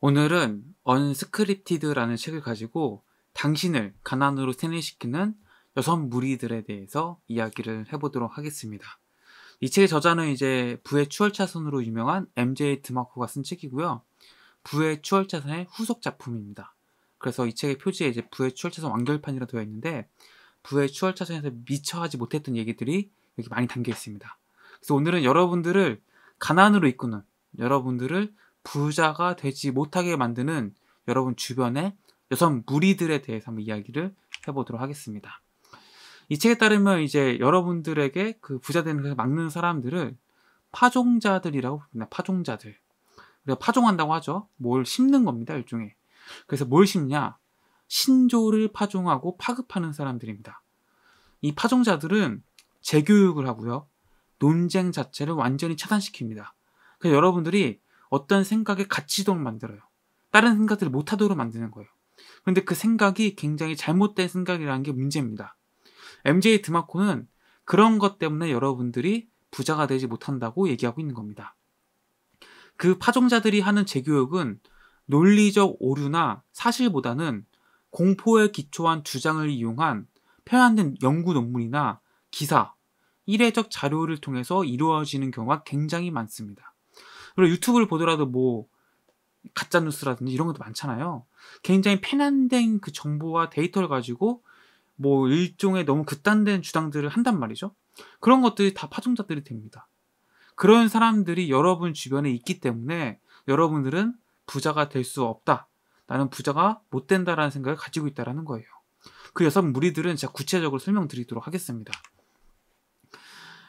오늘은 언스크립티드라는 책을 가지고 당신을 가난으로 세뇌시키는 여성 무리들에 대해서 이야기를 해보도록 하겠습니다. 이 책의 저자는 이제 부의 추월차선으로 유명한 MJ 드마코가 쓴 책이고요. 부의 추월차선의 후속 작품입니다. 그래서 이 책의 표지에 이제 부의 추월차선 완결판이라 되어 있는데 부의 추월차선에서 미처 하지 못했던 얘기들이 여기 많이 담겨 있습니다. 그래서 오늘은 여러분들을 가난으로 이끄는 여러분들을 부자가 되지 못하게 만드는 여러분 주변의 여성 무리들에 대해서 한번 이야기를 해보도록 하겠습니다. 이 책에 따르면 이제 여러분들에게 그 부자 되는 것을 막는 사람들을 파종자들이라고 부릅니다. 파종자들. 우리가 파종한다고 하죠. 뭘 심는 겁니다. 일종의. 그래서 뭘 심냐? 신조를 파종하고 파급하는 사람들입니다. 이 파종자들은 재교육을 하고요. 논쟁 자체를 완전히 차단시킵니다. 그래서 여러분들이 어떤 생각에 갇히도록 만들어요. 다른 생각들을 못하도록 만드는 거예요. 그런데 그 생각이 굉장히 잘못된 생각이라는 게 문제입니다. MJ 드마코는 그런 것 때문에 여러분들이 부자가 되지 못한다고 얘기하고 있는 겁니다. 그 파종자들이 하는 재교육은 논리적 오류나 사실보다는 공포에 기초한 주장을 이용한 편안된 연구 논문이나 기사, 일회적 자료를 통해서 이루어지는 경우가 굉장히 많습니다. 그리고 유튜브를 보더라도 뭐 가짜 뉴스라든지 이런 것도 많잖아요. 굉장히 편안된그 정보와 데이터를 가지고 뭐 일종의 너무 극단된 주장들을 한단 말이죠. 그런 것들이 다 파종자들이 됩니다. 그런 사람들이 여러분 주변에 있기 때문에 여러분들은 부자가 될 수 없다. 나는 부자가 못 된다라는 생각을 가지고 있다라는 거예요. 그 여섯 무리들은 제가 구체적으로 설명드리도록 하겠습니다.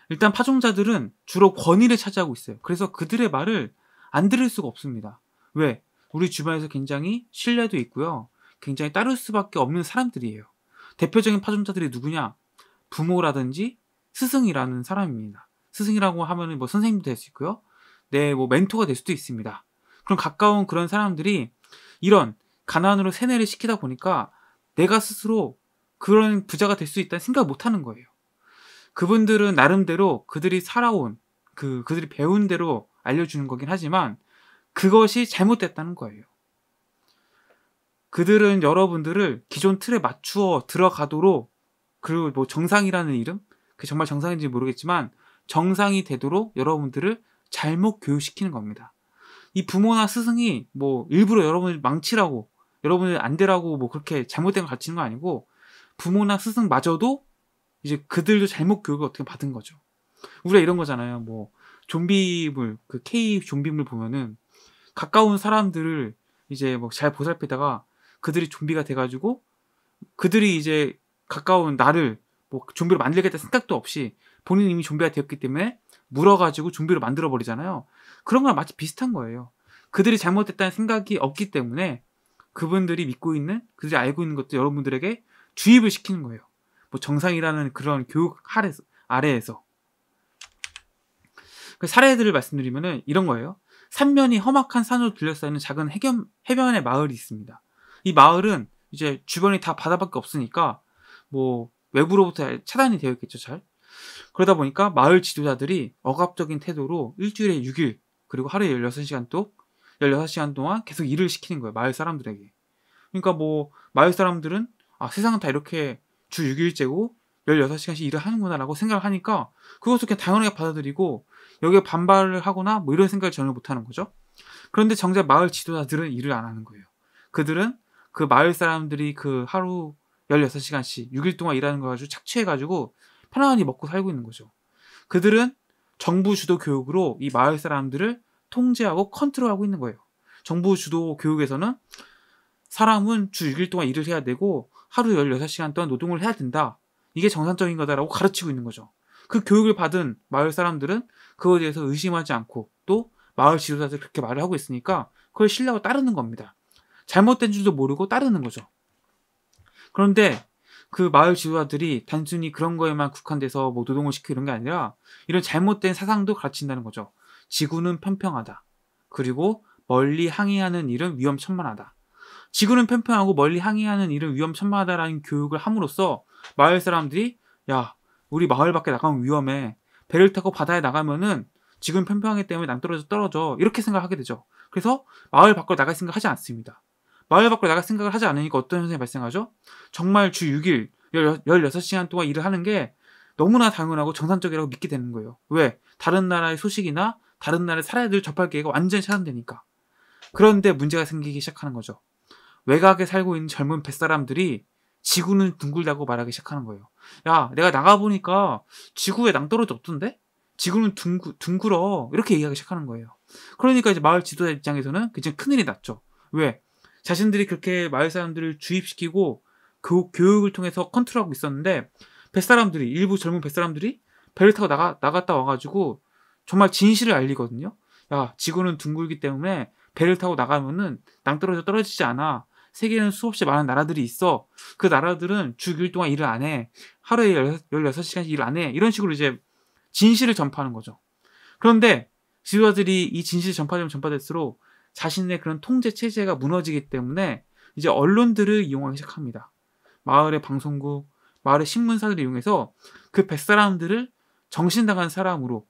일단 파종자들은 주로 권위를 차지하고 있어요. 그래서 그들의 말을 안 들을 수가 없습니다. 왜? 우리 주변에서 굉장히 신뢰도 있고요. 굉장히 따를 수밖에 없는 사람들이에요. 대표적인 파종자들이 누구냐? 부모라든지 스승이라는 사람입니다. 스승이라고 하면뭐 선생님도 될 수 있고요. 내뭐 네, 멘토가 될 수도 있습니다. 그럼 가까운 그런 사람들이 이런 가난으로 세뇌를 시키다 보니까 내가 스스로 그런 부자가 될 수 있다는 생각을 못 하는 거예요. 그분들은 나름대로 그들이 살아온 그 그들이 배운 대로 알려주는 거긴 하지만 그것이 잘못됐다는 거예요. 그들은 여러분들을 기존 틀에 맞추어 들어가도록 그리고 뭐 정상이라는 이름 그 정말 정상인지 모르겠지만 정상이 되도록 여러분들을 잘못 교육시키는 겁니다. 이 부모나 스승이 뭐 일부러 여러분을 망치라고 여러분을 안 되라고 뭐 그렇게 잘못된 걸 가르치는 거 아니고 부모나 스승마저도 이제 그들도 잘못 교육을 어떻게 받은 거죠. 우리가 이런 거잖아요. 뭐 좀비물 그 K 좀비물 보면은 가까운 사람들을 이제 뭐 잘 보살피다가 그들이 좀비가 돼가지고 그들이 이제 가까운 나를 뭐 좀비로 만들겠다 생각도 없이 본인이 이미 좀비가 되었기 때문에 물어가지고 좀비로 만들어 버리잖아요. 그런 거랑 마치 비슷한 거예요. 그들이 잘못됐다는 생각이 없기 때문에 그분들이 믿고 있는 그들이 알고 있는 것도 여러분들에게 주입을 시키는 거예요. 뭐 정상이라는 그런 교육 아래, 아래에서 그 사례들을 말씀드리면 이런 거예요. 산면이 험악한 산으로 둘러싸이는 작은 해견, 해변의 마을이 있습니다. 이 마을은 이제 주변이 다 바다밖에 없으니까 뭐 외부로부터 차단이 되어 있겠죠, 잘. 그러다 보니까 마을 지도자들이 억압적인 태도로 일주일에 6일, 그리고 하루에 16시간 또 16시간 동안 계속 일을 시키는 거예요, 마을 사람들에게. 그러니까 뭐 마을 사람들은 아, 세상은 다 이렇게 주 6일째고 16시간씩 일을 하는구나라고 생각을 하니까 그것을 그냥 당연하게 받아들이고 여기에 반발을 하거나 뭐 이런 생각을 전혀 못 하는 거죠. 그런데 정작 마을 지도자들은 일을 안 하는 거예요. 그들은 그 마을 사람들이 그 하루 16시간씩 6일 동안 일하는 걸 가지고 착취해가지고 편안히 먹고 살고 있는 거죠. 그들은 정부 주도 교육으로 이 마을 사람들을 통제하고 컨트롤하고 있는 거예요. 정부 주도 교육에서는 사람은 주 6일 동안 일을 해야 되고 하루 16시간 동안 노동을 해야 된다. 이게 정상적인 거다라고 가르치고 있는 거죠. 그 교육을 받은 마을 사람들은 그거에 대해서 의심하지 않고 또 마을 지도자들 그렇게 말을 하고 있으니까 그걸 신뢰하고 따르는 겁니다. 잘못된 줄도 모르고 따르는 거죠. 그런데 그 마을 지도자들이 단순히 그런 거에만 국한돼서 뭐 노동을 시키고 이런 게 아니라 이런 잘못된 사상도 가르친다는 거죠. 지구는 평평하다. 그리고 멀리 항해하는 일은 위험천만하다. 지구는 편편하고 멀리 항해하는 일은 위험천만하다라는 교육을 함으로써 마을 사람들이 야 우리 마을 밖에 나가면 위험해 배를 타고 바다에 나가면은 지금 편평하기 때문에 낭떠러져 떨어져 이렇게 생각하게 되죠. 그래서 마을 밖으로 나갈 생각하지 않습니다. 마을 밖으로 나갈 생각을 하지 않으니까 어떤 현상이 발생하죠? 정말 주 6일 16시간 동안 일을 하는 게 너무나 당연하고 정상적이라고 믿게 되는 거예요. 왜? 다른 나라의 소식이나 다른 나라의 사례들 을 접할 기회가 완전히 차단되니까. 그런데 문제가 생기기 시작하는 거죠. 외곽에 살고 있는 젊은 뱃사람들이 지구는 둥글다고 말하기 시작하는 거예요. 야, 내가 나가보니까 지구에 낭떠러지 없던데? 지구는 둥구, 둥글어. 이렇게 얘기하기 시작하는 거예요. 그러니까 이제 마을 지도자 입장에서는 굉장히 큰일이 났죠. 왜? 자신들이 그렇게 마을 사람들을 주입시키고 교, 교육을 통해서 컨트롤하고 있었는데 뱃사람들이, 일부 젊은 뱃사람들이 배를 타고 나가, 나갔다 와가지고 정말 진실을 알리거든요. 야, 지구는 둥글기 때문에 배를 타고 나가면은 낭떠러져 떨어지지 않아. 세계에는 수없이 많은 나라들이 있어. 그 나라들은 주 6일 동안 일을 안 해. 하루에 16시간씩 일을 안 해. 이런 식으로 이제 진실을 전파하는 거죠. 그런데 지도자들이 이 진실이 전파되면 전파될수록 자신의 그런 통제 체제가 무너지기 때문에 이제 언론들을 이용하기 시작합니다. 마을의 방송국, 마을의 신문사들을 이용해서 그 뱃사람들을 정신당한 사람으로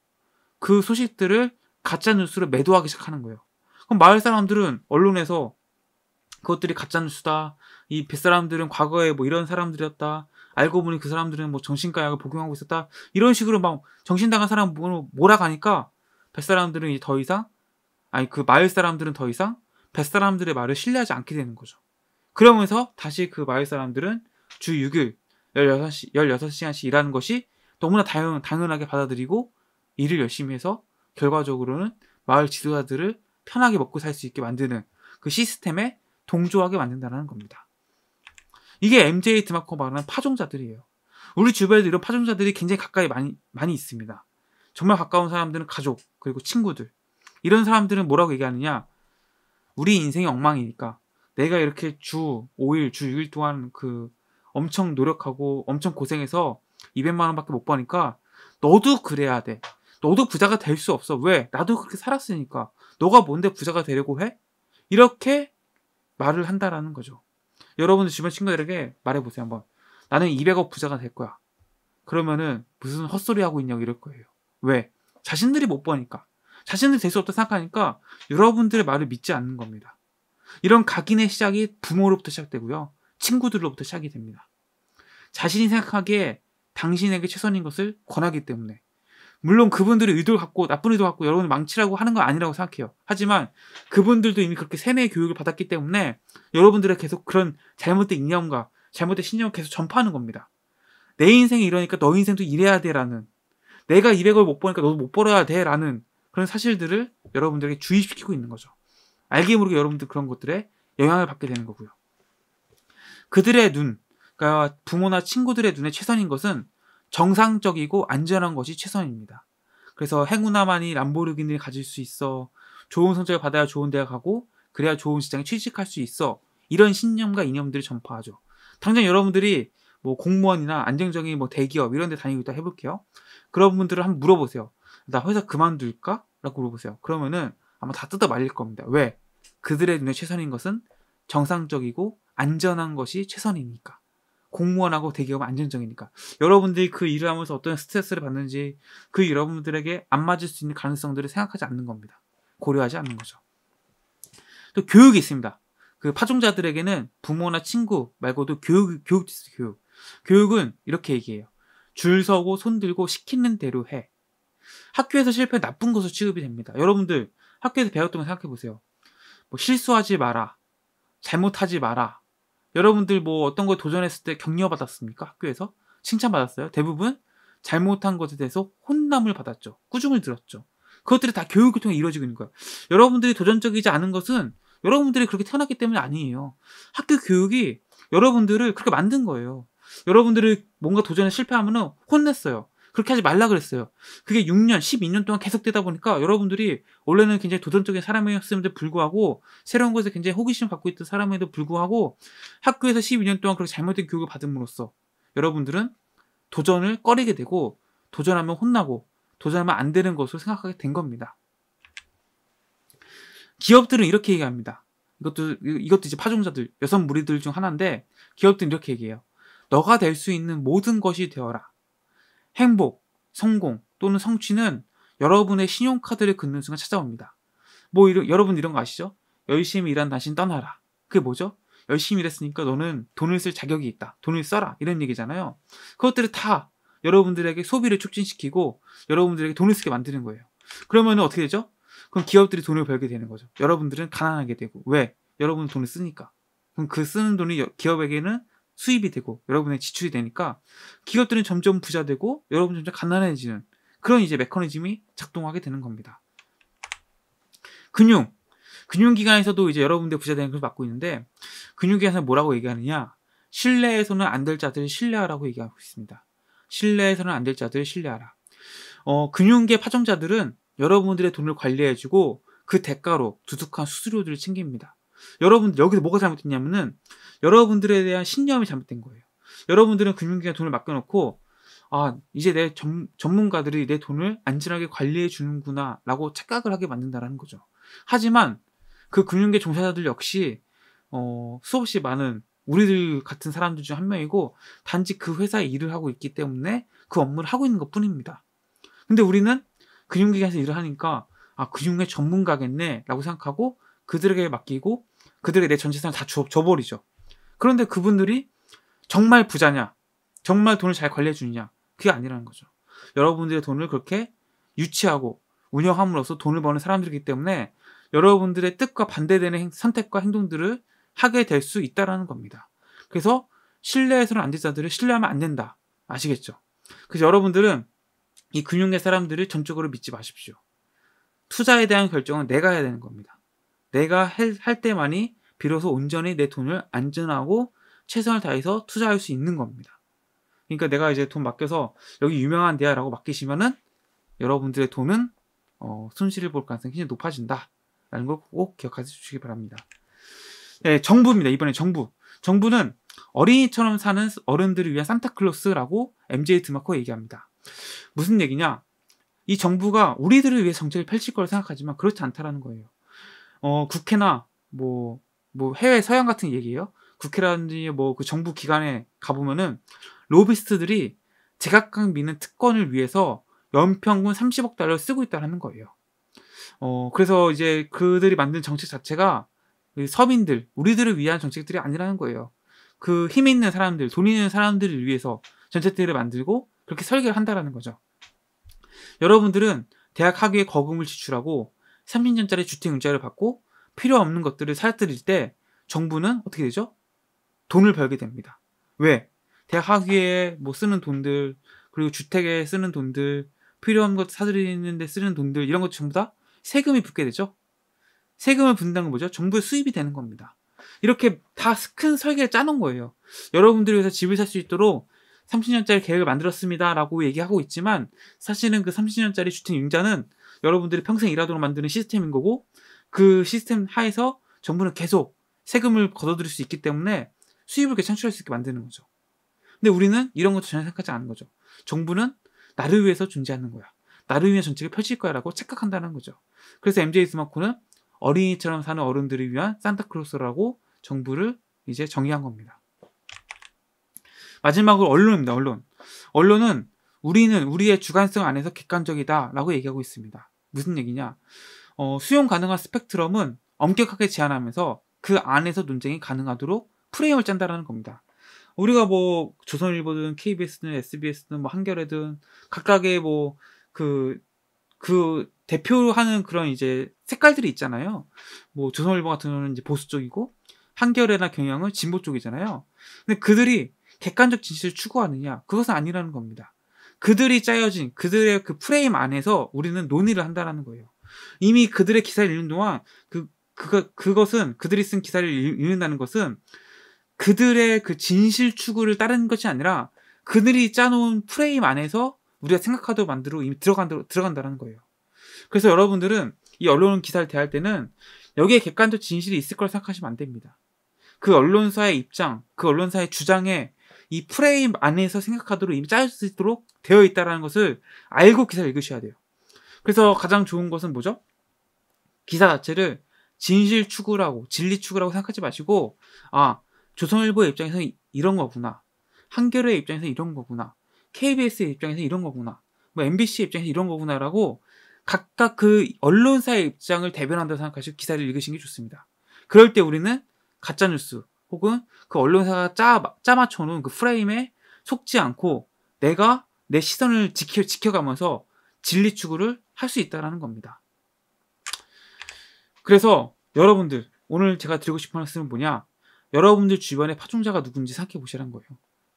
그 소식들을 가짜뉴스로 매도하기 시작하는 거예요. 그럼 마을 사람들은 언론에서 그것들이 가짜 뉴스다. 이 뱃사람들은 과거에 뭐 이런 사람들이었다. 알고 보니 그 사람들은 뭐 정신과 약을 복용하고 있었다. 이런 식으로 막 정신당한 사람 뭐, 몰아가니까 뱃사람들은 더 이상 아니 그 마을 사람들은 더 이상 뱃사람들의 말을 신뢰하지 않게 되는 거죠. 그러면서 다시 그 마을 사람들은 주 6일 16시, 16시간씩 일하는 것이 너무나 당연, 당연하게 받아들이고 일을 열심히 해서 결과적으로는 마을 지도자들을 편하게 먹고 살 수 있게 만드는 그 시스템에 동조하게 만든다는 겁니다. 이게 MJ 드마코 말하는 파종자들이에요. 우리 주변에도 이런 파종자들이 굉장히 가까이 많이, 많이 있습니다. 정말 가까운 사람들은 가족, 그리고 친구들. 이런 사람들은 뭐라고 얘기하느냐? 우리 인생이 엉망이니까 내가 이렇게 주 5일, 주 6일 동안 그 엄청 노력하고 엄청 고생해서 200만 원밖에 못 버니까 너도 그래야 돼. 너도 부자가 될 수 없어. 왜? 나도 그렇게 살았으니까. 너가 뭔데 부자가 되려고 해? 이렇게 말을 한다라는 거죠. 여러분들 주변 친구들에게 말해보세요, 한번. 나는 200억 부자가 될 거야. 그러면은 무슨 헛소리 하고 있냐고 이럴 거예요. 왜? 자신들이 못보니까 자신들이 될 수 없다 생각하니까 여러분들의 말을 믿지 않는 겁니다. 이런 각인의 시작이 부모로부터 시작되고요. 친구들로부터 시작이 됩니다. 자신이 생각하기에 당신에게 최선인 것을 권하기 때문에 물론 그분들이 의도를 갖고 나쁜 의도 갖고 여러분을 망치라고 하는 건 아니라고 생각해요. 하지만 그분들도 이미 그렇게 세뇌 교육을 받았기 때문에 여러분들의 계속 그런 잘못된 이념과 잘못된 신념을 계속 전파하는 겁니다. 내 인생이 이러니까 너 인생도 이래야 돼라는 내가 200을 못 버니까 너도 못 벌어야 돼라는 그런 사실들을 여러분들에게 주입시키고 있는 거죠. 알게 모르게 여러분들 그런 것들에 영향을 받게 되는 거고요. 그들의 눈, 그러니까 부모나 친구들의 눈에 최선인 것은 정상적이고 안전한 것이 최선입니다. 그래서 행운아만이 람보르기니를 가질 수 있어. 좋은 성적을 받아야 좋은 대학 가고 그래야 좋은 시장에 취직할 수 있어. 이런 신념과 이념들을 전파하죠. 당장 여러분들이 뭐 공무원이나 안정적인 뭐 대기업 이런 데 다니고 있다 해볼게요. 그런 분들을 한번 물어보세요. 나 회사 그만둘까? 라고 물어보세요. 그러면은 아마 다 뜯어 말릴 겁니다. 왜? 그들의 눈에 최선인 것은 정상적이고 안전한 것이 최선이니까. 공무원하고 대기업은 안정적이니까 여러분들이 그 일을 하면서 어떤 스트레스를 받는지 그 여러분들에게 안 맞을 수 있는 가능성들을 생각하지 않는 겁니다. 고려하지 않는 거죠. 또 교육이 있습니다. 그 파종자들에게는 부모나 친구 말고도 교육 교육도 있어요. 교육 교육은 이렇게 얘기해요. 줄 서고 손 들고 시키는 대로 해. 학교에서 실패 나쁜 것으로 취급이 됩니다. 여러분들 학교에서 배웠던 거 생각해 보세요. 뭐 실수하지 마라. 잘못하지 마라. 여러분들 뭐 어떤 걸 도전했을 때 격려받았습니까? 학교에서? 칭찬받았어요? 대부분 잘못한 것에 대해서 혼남을 받았죠. 꾸중을 들었죠. 그것들이 다 교육을 통해 이루어지고 있는 거예요. 여러분들이 도전적이지 않은 것은 여러분들이 그렇게 태어났기 때문이 아니에요. 학교 교육이 여러분들을 그렇게 만든 거예요. 여러분들이 뭔가 도전에 실패하면 혼냈어요. 그렇게 하지 말라 그랬어요. 그게 6년, 12년 동안 계속되다 보니까 여러분들이 원래는 굉장히 도전적인 사람이었음에도 불구하고 새로운 것에 굉장히 호기심을 갖고 있던 사람에도 불구하고 학교에서 12년 동안 그렇게 잘못된 교육을 받음으로써 여러분들은 도전을 꺼리게 되고 도전하면 혼나고 도전하면 안 되는 것으로 생각하게 된 겁니다. 기업들은 이렇게 얘기합니다. 이것도 이것도 이제 파종자들 여성 무리들 중 하나인데 기업들은 이렇게 얘기해요. 너가 될 수 있는 모든 것이 되어라. 행복, 성공 또는 성취는 여러분의 신용카드를 긋는 순간 찾아옵니다. 뭐 이런, 여러분 이런 거 아시죠? 열심히 일한 당신 떠나라. 그게 뭐죠? 열심히 일했으니까 너는 돈을 쓸 자격이 있다. 돈을 써라. 이런 얘기잖아요. 그것들을 다 여러분들에게 소비를 촉진시키고 여러분들에게 돈을 쓰게 만드는 거예요. 그러면 어떻게 되죠? 그럼 기업들이 돈을 벌게 되는 거죠. 여러분들은 가난하게 되고. 왜? 여러분은 돈을 쓰니까. 그럼 그 쓰는 돈이 기업에게는 수입이 되고 여러분의 지출이 되니까 기업들은 점점 부자되고 여러분 점점 가난해지는 그런 이제 메커니즘이 작동하게 되는 겁니다. 금융 금융기관에서도 이제 여러분들 부자되는 걸 맡고 있는데 금융기관에서 뭐라고 얘기하느냐 신뢰에서는 안 될 자들을 신뢰하라고 얘기하고 있습니다. 신뢰에서는 안 될 자들을 신뢰하라. 어, 금융계 파종자들은 여러분들의 돈을 관리해주고 그 대가로 두둑한 수수료들을 챙깁니다. 여러분 여기서 뭐가 잘못됐냐면은 여러분들에 대한 신념이 잘못된 거예요. 여러분들은 금융기관 돈을 맡겨놓고 아 이제 내 점, 전문가들이 내 돈을 안전하게 관리해 주는구나라고 착각을 하게 만든다라는 거죠. 하지만 그 금융계 종사자들 역시 어, 수없이 많은 우리들 같은 사람들 중 한 명이고 단지 그 회사에 일을 하고 있기 때문에 그 업무를 하고 있는 것 뿐입니다. 근데 우리는 금융기관에서 일을 하니까 아 금융의 전문가겠네라고 생각하고 그들에게 맡기고 그들에게 내전 재산을 다 줘, 줘버리죠. 그런데 그분들이 정말 부자냐, 정말 돈을 잘 관리해 주느냐, 그게 아니라는 거죠. 여러분들의 돈을 그렇게 유치하고 운영함으로써 돈을 버는 사람들이기 때문에 여러분들의 뜻과 반대되는 선택과 행동들을 하게 될 수 있다라는 겁니다. 그래서 신뢰해서는 안되 자들을 신뢰하면 안 된다. 아시겠죠? 그래서 여러분들은 이 금융계 사람들을 전적으로 믿지 마십시오. 투자에 대한 결정은 내가 해야 되는 겁니다. 내가 할 때만이 비로소 온전히 내 돈을 안전하고 최선을 다해서 투자할 수 있는 겁니다. 그러니까 내가 이제 돈 맡겨서 여기 유명한 대야라고 맡기시면은 여러분들의 돈은 어, 손실을 볼 가능성이 굉장히 높아진다라는 걸 꼭 기억해 주시기 바랍니다. 네, 정부입니다. 이번에 정부. 정부는 어린이처럼 사는 어른들을 위한 산타클로스라고 MJ 드마코 얘기합니다. 무슨 얘기냐? 이 정부가 우리들을 위해 정책을 펼칠 걸 생각하지만 그렇지 않다라는 거예요. 어, 국회나 뭐, 뭐 해외 서양 같은 얘기예요. 국회라든지 뭐그 정부 기관에 가보면은 로비스트들이 제각각 미는 특권을 위해서 연평균 30억 달러 를 쓰고 있다는 거예요. 어, 그래서 이제 그들이 만든 정책 자체가 서민들, 우리들을 위한 정책들이 아니라는 거예요. 그 힘 있는 사람들, 돈 있는 사람들을 위해서 전체들을 만들고 그렇게 설계를 한다라는 거죠. 여러분들은 대학 학위에 거금을 지출하고 30년짜리 주택융자를 받고 필요 없는 것들을 사들일 때 정부는 어떻게 되죠? 돈을 벌게 됩니다. 왜? 대학 학위에 뭐 쓰는 돈들 그리고 주택에 쓰는 돈들 필요한 것 사들이는데 쓰는 돈들 이런 것 전부 다 세금이 붙게 되죠. 세금을 붙는다는건 뭐죠? 정부의 수입이 되는 겁니다. 이렇게 다 큰 설계를 짜놓은 거예요. 여러분들이 위해서 집을 살 수 있도록 30년짜리 계획을 만들었습니다라고 얘기하고 있지만 사실은 그 30년짜리 주택 융자는 여러분들이 평생 일하도록 만드는 시스템인 거고 그 시스템 하에서 정부는 계속 세금을 걷어들일 수 있기 때문에 수입을 괜찮출할 수 있게 만드는 거죠. 근데 우리는 이런 것도 전혀 생각하지 않는 거죠. 정부는 나를 위해서 존재하는 거야. 나를 위해 정책을 펼칠 거야라고 착각한다는 거죠. 그래서 MJ 스마코는 어린이처럼 사는 어른들을 위한 산타클로스라고 정부를 이제 정의한 겁니다. 마지막으로 언론입니다. 언론. 언론은 우리는 우리의 주관성 안에서 객관적이다라고 얘기하고 있습니다. 무슨 얘기냐? 어, 수용 가능한 스펙트럼은 엄격하게 제한하면서 그 안에서 논쟁이 가능하도록 프레임을 짠다라는 겁니다. 우리가 뭐 조선일보든 KBS든 SBS든 뭐 한겨레든 각각의 뭐 그그 그 대표하는 그런 이제 색깔들이 있잖아요. 뭐 조선일보 같은 경우는 이제 보수 쪽이고 한겨레나 경향은 진보 쪽이잖아요. 근데 그들이 객관적 진실을 추구하느냐 그것은 아니라는 겁니다. 그들이 짜여진 그들의 그 프레임 안에서 우리는 논의를 한다라는 거예요. 이미 그들의 기사를 읽는 동안 그그 그것은 그들이 쓴 기사를 읽는다는 것은 그들의 그 진실 추구를 따르는 것이 아니라 그들이 짜놓은 프레임 안에서 우리가 생각하던 만들어 이미 들어간 들어간다라는 거예요. 그래서 여러분들은 이 언론 기사를 대할 때는 여기에 객관적 진실이 있을 걸 생각하시면 안 됩니다. 그 언론사의 입장, 그 언론사의 주장에 이 프레임 안에서 생각하도록 이미 짜여질 수 있도록 되어 있다라는 것을 알고 기사를 읽으셔야 돼요. 그래서 가장 좋은 것은 뭐죠? 기사 자체를 진실 추구라고 진리 추구라고 생각하지 마시고 아 조선일보의 입장에서 이런 거구나 한겨레의 입장에서 이런 거구나 KBS의 입장에서 이런 거구나 뭐 MBC의 입장에서 이런 거구나라고 각각 그 언론사의 입장을 대변한다고 생각하시고 기사를 읽으시는 게 좋습니다. 그럴 때 우리는 가짜뉴스 혹은 그 언론사가 짜, 짜 맞춰놓은 그 프레임에 속지 않고 내가 내 시선을 지켜, 지켜가면서 진리 추구를 할 수 있다라는 겁니다. 그래서 여러분들, 오늘 제가 드리고 싶은 말씀은 뭐냐? 여러분들 주변에 파종자가 누군지 생각해 보시라는 거예요.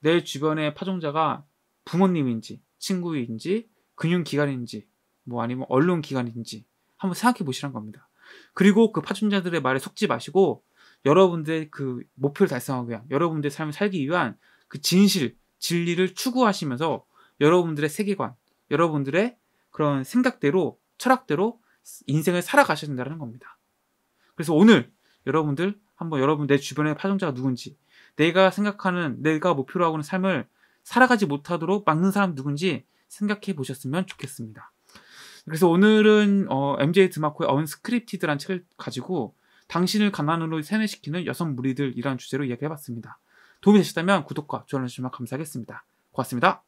내 주변에 파종자가 부모님인지, 친구인지, 금융기관인지, 뭐 아니면 언론기관인지 한번 생각해 보시라는 겁니다. 그리고 그 파종자들의 말에 속지 마시고 여러분들의 그 목표를 달성하기 위한 여러분들의 삶을 살기 위한 그 진실, 진리를 추구하시면서 여러분들의 세계관, 여러분들의 그런 생각대로 철학대로 인생을 살아가셔야 된다는 겁니다. 그래서 오늘 여러분들 한번 여러분 내 주변의 파종자가 누군지 내가 생각하는 내가 목표로 하고 있는 삶을 살아가지 못하도록 막는 사람 누군지 생각해 보셨으면 좋겠습니다. 그래서 오늘은 어, MJ 드마코의 언스크립티드란 책을 가지고 당신을 가난으로 세뇌시키는 여성 무리들이라는 주제로 이야기해봤습니다. 도움이 되셨다면 구독과 좋아요 주시면 감사하겠습니다. 고맙습니다.